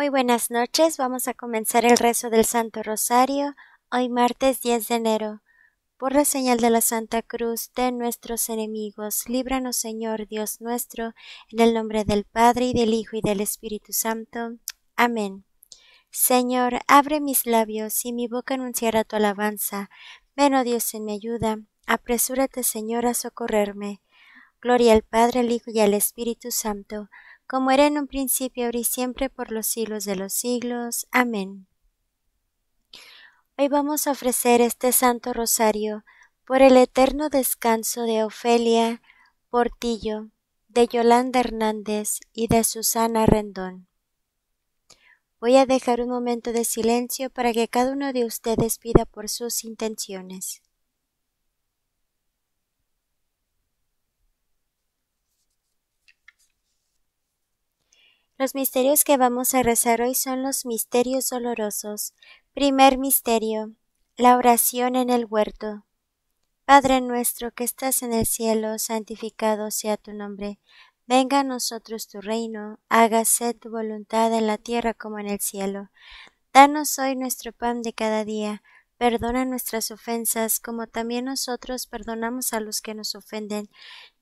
Muy buenas noches, vamos a comenzar el rezo del Santo Rosario hoy martes 10 de enero. Por la señal de la Santa Cruz de nuestros enemigos, líbranos Señor Dios nuestro, en el nombre del Padre y del Hijo y del Espíritu Santo. Amén. Señor, abre mis labios y mi boca anunciará tu alabanza. Ven, oh Dios, en mi ayuda. Apresúrate, Señor, a socorrerme. Gloria al Padre, al Hijo y al Espíritu Santo como era en un principio, ahora y siempre, por los siglos de los siglos. Amén. Hoy vamos a ofrecer este Santo Rosario por el eterno descanso de Ofelia Portillo, de Yolanda Hernández y de Susana Rendón. Voy a dejar un momento de silencio para que cada uno de ustedes pida por sus intenciones. Los misterios que vamos a rezar hoy son los misterios dolorosos. Primer misterio. La oración en el huerto. Padre nuestro que estás en el cielo, santificado sea tu nombre. Venga a nosotros tu reino, hágase tu voluntad en la tierra como en el cielo. Danos hoy nuestro pan de cada día. Perdona nuestras ofensas, como también nosotros perdonamos a los que nos ofenden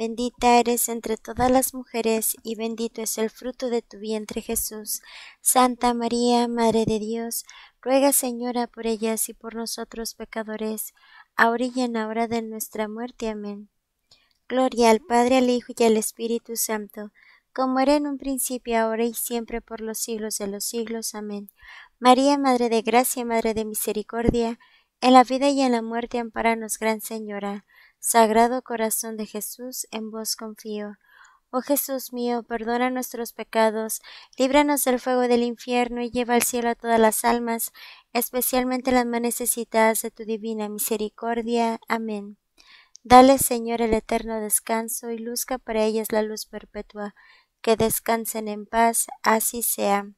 Bendita eres entre todas las mujeres, y bendito es el fruto de tu vientre Jesús. Santa María, Madre de Dios, ruega Señora por ellas y por nosotros pecadores, ahora y en la hora de nuestra muerte. Amén. Gloria al Padre, al Hijo y al Espíritu Santo, como era en un principio, ahora y siempre, por los siglos de los siglos. Amén. María, Madre de Gracia, Madre de Misericordia, en la vida y en la muerte, amparanos, Gran Señora. Sagrado Corazón de Jesús, en vos confío. Oh Jesús mío, perdona nuestros pecados, líbranos del fuego del infierno y lleva al cielo a todas las almas, especialmente las más necesitadas de tu divina misericordia. Amén. Dale, Señor, el eterno descanso y luzca para ellas la luz perpetua. Que descansen en paz, así sea.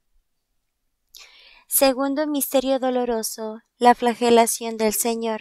Segundo misterio doloroso, la flagelación del Señor.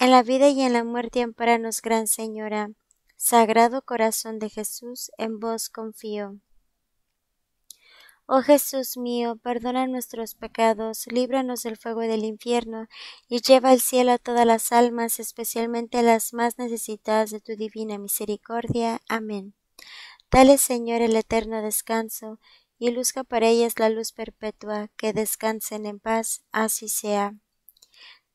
en la vida y en la muerte amparanos, Gran Señora. Sagrado corazón de Jesús, en vos confío. Oh Jesús mío, perdona nuestros pecados, líbranos del fuego del infierno, y lleva al cielo a todas las almas, especialmente a las más necesitadas de tu divina misericordia. Amén. Dale, Señor, el eterno descanso, y luzca para ellas la luz perpetua, que descansen en paz, así sea.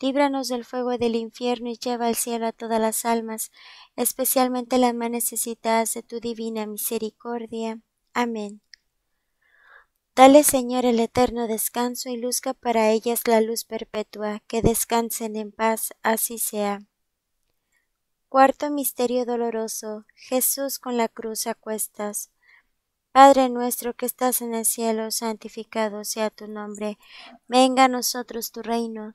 líbranos del fuego del infierno y lleva al cielo a todas las almas, especialmente las más necesitadas de tu divina misericordia. Amén. Dale, Señor, el eterno descanso y luzca para ellas la luz perpetua, que descansen en paz, así sea. Cuarto misterio doloroso. Jesús con la cruz a cuestas. Padre nuestro que estás en el cielo, santificado sea tu nombre. Venga a nosotros tu reino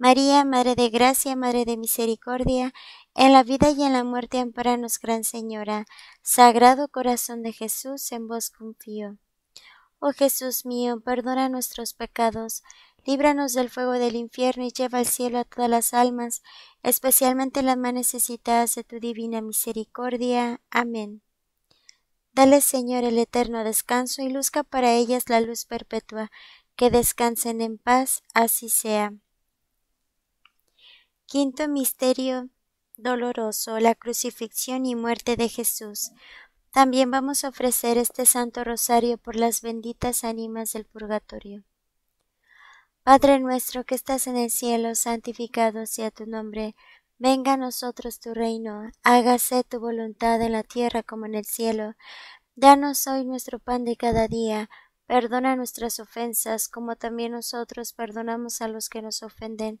María, Madre de Gracia, Madre de Misericordia, en la vida y en la muerte, amparanos, Gran Señora. Sagrado Corazón de Jesús, en vos confío. Oh Jesús mío, perdona nuestros pecados, líbranos del fuego del infierno y lleva al cielo a todas las almas, especialmente las más necesitadas de tu divina misericordia. Amén. Dale, Señor, el eterno descanso y luzca para ellas la luz perpetua. Que descansen en paz, así sea. Quinto misterio doloroso, la crucifixión y muerte de Jesús. También vamos a ofrecer este Santo Rosario por las benditas ánimas del purgatorio. Padre nuestro que estás en el cielo, santificado sea tu nombre. Venga a nosotros tu reino, hágase tu voluntad en la tierra como en el cielo. Danos hoy nuestro pan de cada día. Perdona nuestras ofensas, como también nosotros perdonamos a los que nos ofenden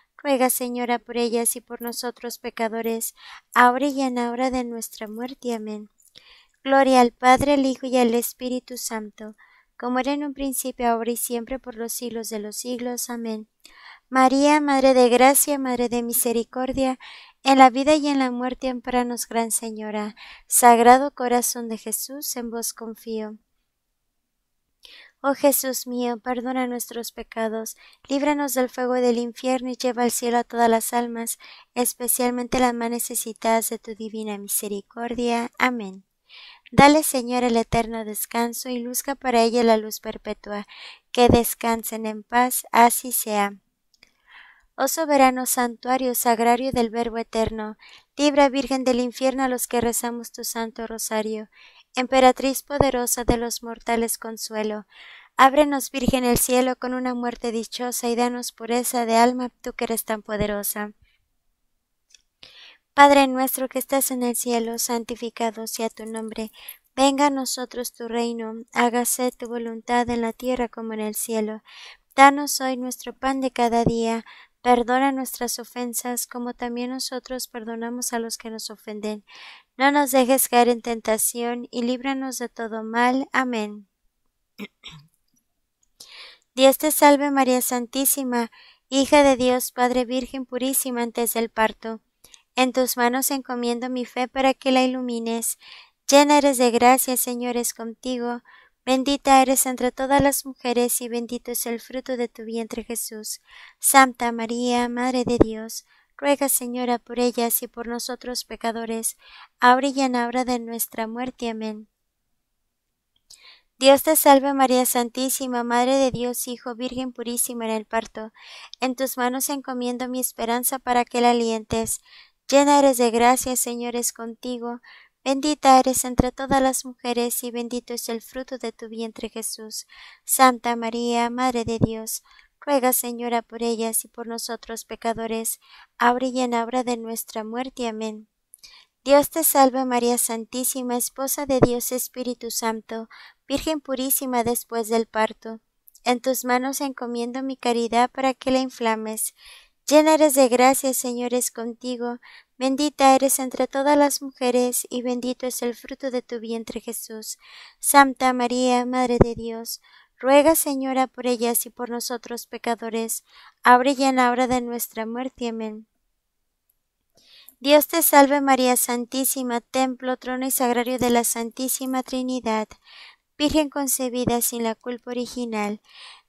Ruega, Señora, por ellas y por nosotros pecadores, ahora y en la hora de nuestra muerte. Amén. Gloria al Padre, al Hijo y al Espíritu Santo, como era en un principio, ahora y siempre, por los siglos de los siglos. Amén. María, Madre de Gracia, Madre de Misericordia, en la vida y en la muerte, amparanos, Gran Señora. Sagrado Corazón de Jesús, en vos confío. Oh Jesús mío, perdona nuestros pecados, líbranos del fuego del infierno y lleva al cielo a todas las almas, especialmente las más necesitadas de tu divina misericordia. Amén. Dale, Señor, el eterno descanso y luzca para ella la luz perpetua. Que descansen en paz, así sea. Oh soberano santuario sagrario del Verbo eterno, Libra Virgen del infierno a los que rezamos tu santo rosario. Emperatriz poderosa de los mortales consuelo. Ábrenos, Virgen, el cielo con una muerte dichosa y danos pureza de alma, tú que eres tan poderosa. Padre nuestro que estás en el cielo, santificado sea tu nombre. Venga a nosotros tu reino, hágase tu voluntad en la tierra como en el cielo. Danos hoy nuestro pan de cada día Perdona nuestras ofensas como también nosotros perdonamos a los que nos ofenden. No nos dejes caer en tentación y líbranos de todo mal. Amén. Dios te salve María Santísima, hija de Dios Padre Virgen purísima antes del parto. En tus manos encomiendo mi fe para que la ilumines. Llena eres de gracia, Señor es contigo. Bendita eres entre todas las mujeres y bendito es el fruto de tu vientre Jesús. Santa María, Madre de Dios, ruega Señora por ellas y por nosotros pecadores, ahora y en la hora de nuestra muerte. Amén. Dios te salve María Santísima, Madre de Dios, Hijo, Virgen purísima en el parto. En tus manos encomiendo mi esperanza para que la alientes. Llena eres de gracia, Señor es contigo. Bendita eres entre todas las mujeres y bendito es el fruto de tu vientre Jesús. Santa María, Madre de Dios, ruega Señora por ellas y por nosotros pecadores, ahora y en la hora de nuestra muerte. Amén. Dios te salve María Santísima, Esposa de Dios Espíritu Santo, Virgen purísima después del parto. En tus manos encomiendo mi caridad para que la inflames Llena eres de gracia, Señor, es contigo. Bendita eres entre todas las mujeres, y bendito es el fruto de tu vientre, Jesús. Santa María, Madre de Dios, ruega, Señora, por ellas y por nosotros pecadores, ahora y en la hora de nuestra muerte. Amén. Dios te salve María Santísima, templo, trono y sagrario de la Santísima Trinidad, Virgen concebida sin la culpa original.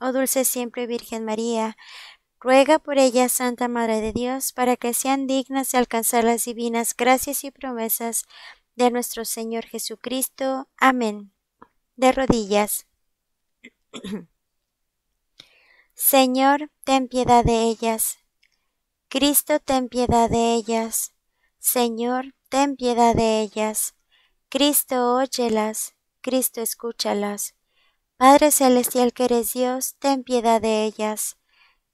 oh dulce siempre Virgen María, ruega por ellas, Santa Madre de Dios, para que sean dignas de alcanzar las divinas gracias y promesas de nuestro Señor Jesucristo. Amén. De rodillas. Señor, ten piedad de ellas. Cristo, ten piedad de ellas. Señor, ten piedad de ellas. Cristo, óyelas. Cristo, escúchalas. Padre Celestial que eres Dios, ten piedad de ellas.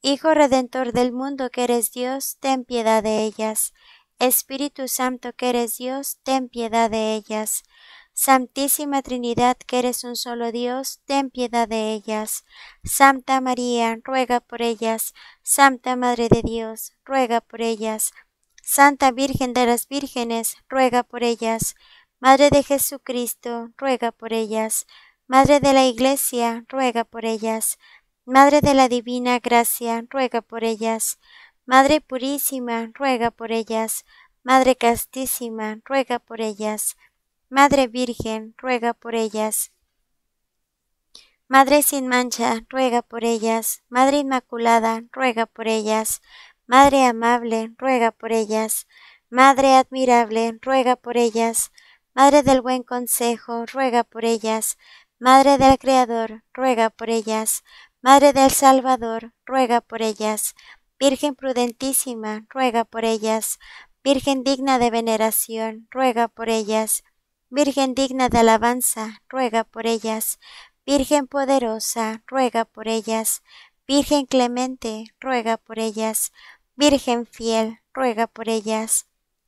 Hijo Redentor del mundo que eres Dios, ten piedad de ellas. Espíritu Santo que eres Dios, ten piedad de ellas. Santísima Trinidad que eres un solo Dios, ten piedad de ellas. Santa María, ruega por ellas. Santa Madre de Dios, ruega por ellas. Santa Virgen de las Vírgenes, ruega por ellas. Madre de Jesucristo, ruega por ellas. Madre de la Iglesia, ruega por ellas. Madre de la Divina Gracia, ruega por ellas. Madre Purísima, ruega por ellas. Madre Castísima, ruega por ellas. Madre Virgen, ruega por ellas. Madre sin mancha, ruega por ellas. Madre Inmaculada, ruega por ellas. Madre amable, ruega por ellas. Madre admirable, ruega por ellas. Madre del buen consejo, ruega por ellas. Madre del Creador, ruega por ellas. Madre del Salvador, ruega por ellas. Virgen prudentísima, ruega por ellas. Virgen digna de veneración, ruega por ellas. Virgen digna de alabanza, ruega por ellas. Virgen poderosa, ruega por ellas. Virgen clemente, ruega por ellas. Virgen fiel, ruega por ellas.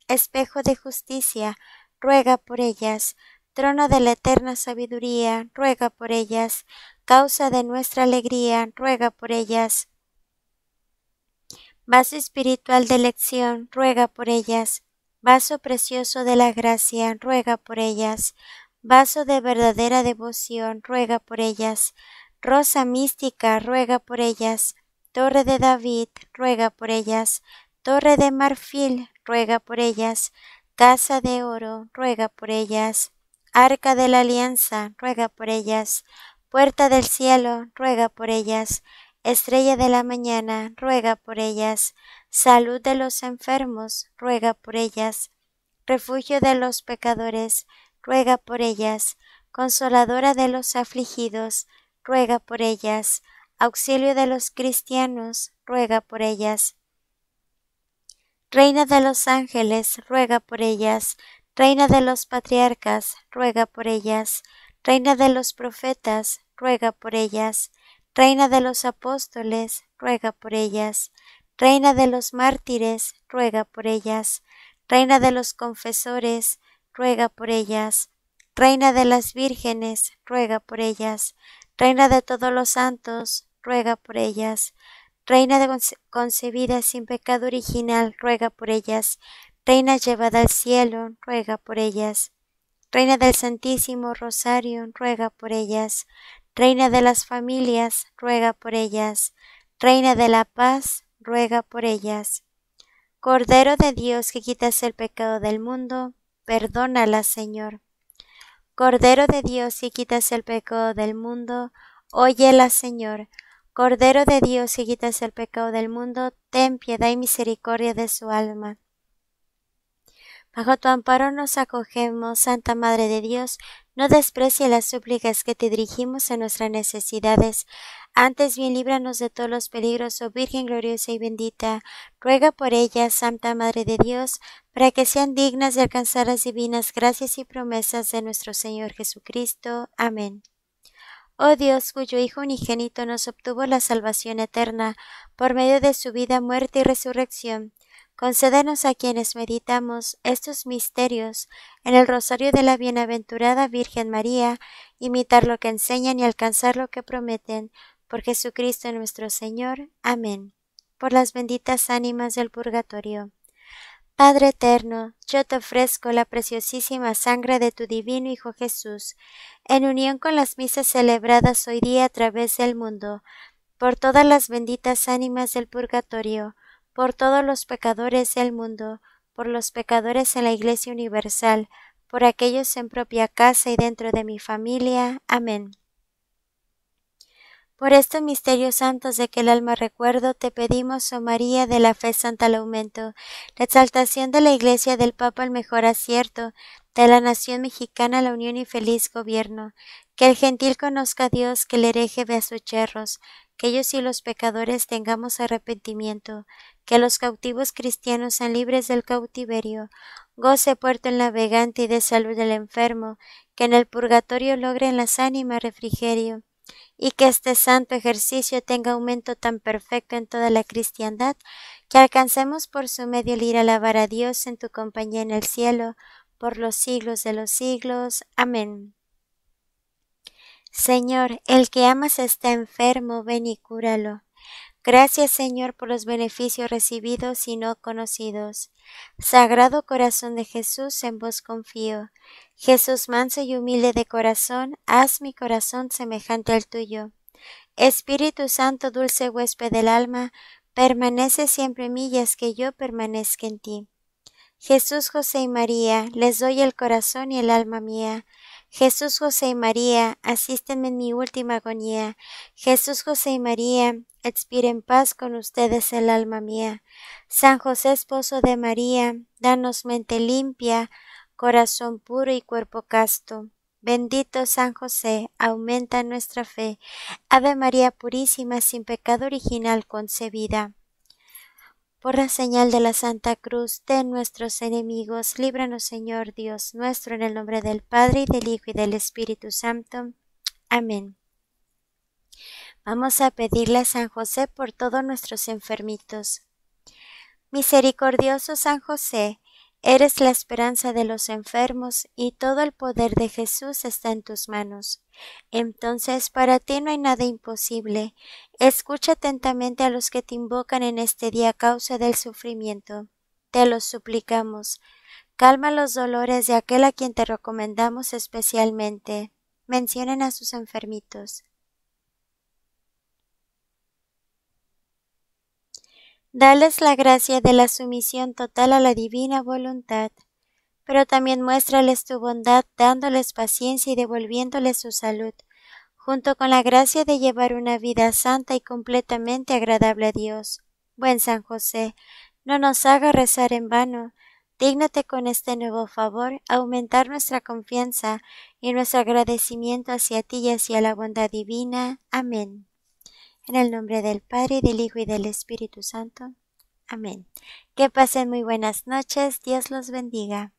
Espejo de justicia, ruega por ellas. Trono de la eterna sabiduría, ruega por ellas. Causa de nuestra alegría, ruega por ellas. Vaso espiritual de elección, ruega por ellas. Vaso precioso de la gracia, ruega por ellas. Vaso de verdadera devoción, ruega por ellas. Rosa mística, ruega por ellas. Torre de David, ruega por ellas. Torre de marfil, ruega por ellas. Casa de oro, ruega por ellas. Arca de la Alianza, ruega por ellas. Puerta del cielo, ruega por ellas. Estrella de la mañana, ruega por ellas. Salud de los enfermos, ruega por ellas. Refugio de los pecadores, ruega por ellas. Consoladora de los afligidos, ruega por ellas. Auxilio de los cristianos, ruega por ellas. Reina de los ángeles, ruega por ellas. Reina de los patriarcas, ruega por ellas. Reina de los profetas, ruega por ellas. Reina de los apóstoles, ruega por ellas. Reina de los mártires, ruega por ellas. Reina de los confesores, ruega por ellas. Reina de las vírgenes, ruega por ellas. Reina de todos los santos, ruega por ellas. Reina de concebida sin pecado original, ruega por ellas. Reina llevada al cielo, ruega por ellas. Reina del Santísimo Rosario, ruega por ellas. Reina de las familias, ruega por ellas. Reina de la paz, ruega por ellas. Cordero de Dios que quitas el pecado del mundo, perdónala, Señor. Cordero de Dios que quitas el pecado del mundo, óyela, Señor. Cordero de Dios que quitas el pecado del mundo, ten piedad y misericordia de su alma. Bajo tu amparo nos acogemos, Santa Madre de Dios, no desprecie las súplicas que te dirigimos en nuestras necesidades. Antes bien líbranos de todos los peligros, oh Virgen gloriosa y bendita. Ruega por ellas, Santa Madre de Dios, para que sean dignas de alcanzar las divinas gracias y promesas de nuestro Señor Jesucristo. Amén. Oh Dios, cuyo Hijo unigénito nos obtuvo la salvación eterna, por medio de su vida, muerte y resurrección, concédenos a quienes meditamos estos misterios en el rosario de la bienaventurada Virgen María, imitar lo que enseñan y alcanzar lo que prometen, por Jesucristo nuestro Señor. Amén. Por las benditas ánimas del purgatorio. Padre eterno, yo te ofrezco la preciosísima sangre de tu divino Hijo Jesús, en unión con las misas celebradas hoy día a través del mundo, por todas las benditas ánimas del purgatorio, por todos los pecadores del mundo, por los pecadores en la Iglesia Universal, por aquellos en propia casa y dentro de mi familia. Amén. Por estos misterios santos de que el alma recuerdo, te pedimos, oh María, de la fe santa al aumento, la exaltación de la Iglesia del Papa al mejor acierto, de la nación mexicana la unión y feliz gobierno, que el gentil conozca a Dios, que el hereje vea sus cherros que ellos y los pecadores tengamos arrepentimiento, que los cautivos cristianos sean libres del cautiverio, goce puerto el navegante y de salud del enfermo, que en el purgatorio logren las ánimas refrigerio, y que este santo ejercicio tenga aumento tan perfecto en toda la cristiandad, que alcancemos por su medio el ir a alabar a Dios en tu compañía en el cielo, por los siglos de los siglos. Amén. Señor, el que amas está enfermo, ven y cúralo. Gracias, Señor, por los beneficios recibidos y no conocidos. Sagrado corazón de Jesús, en vos confío. Jesús manso y humilde de corazón, haz mi corazón semejante al tuyo. Espíritu Santo, dulce huésped del alma, permanece siempre en mí y es que yo permanezca en ti. Jesús, José y María, les doy el corazón y el alma mía Jesús, José y María, asístenme en mi última agonía. Jesús, José y María, expire en paz con ustedes el alma mía. San José, esposo de María, danos mente limpia, corazón puro y cuerpo casto. Bendito San José, aumenta nuestra fe. Ave María Purísima, sin pecado original concebida. Por la señal de la Santa Cruz de nuestros enemigos, líbranos Señor Dios nuestro, en el nombre del Padre, y del Hijo, y del Espíritu Santo. Amén. Vamos a pedirle a San José por todos nuestros enfermitos. Misericordioso San José, Eres la esperanza de los enfermos y todo el poder de Jesús está en tus manos. Entonces para ti no hay nada imposible. Escucha atentamente a los que te invocan en este día a causa del sufrimiento. Te los suplicamos. Calma los dolores de aquel a quien te recomendamos especialmente. Mencionen a sus enfermitos. Dales la gracia de la sumisión total a la divina voluntad, pero también muéstrales tu bondad dándoles paciencia y devolviéndoles su salud, junto con la gracia de llevar una vida santa y completamente agradable a Dios. Buen San José, no nos haga rezar en vano, Dígnate con este nuevo favor aumentar nuestra confianza y nuestro agradecimiento hacia ti y hacia la bondad divina. Amén. En el nombre del Padre, del Hijo y del Espíritu Santo. Amén. Que pasen muy buenas noches. Dios los bendiga.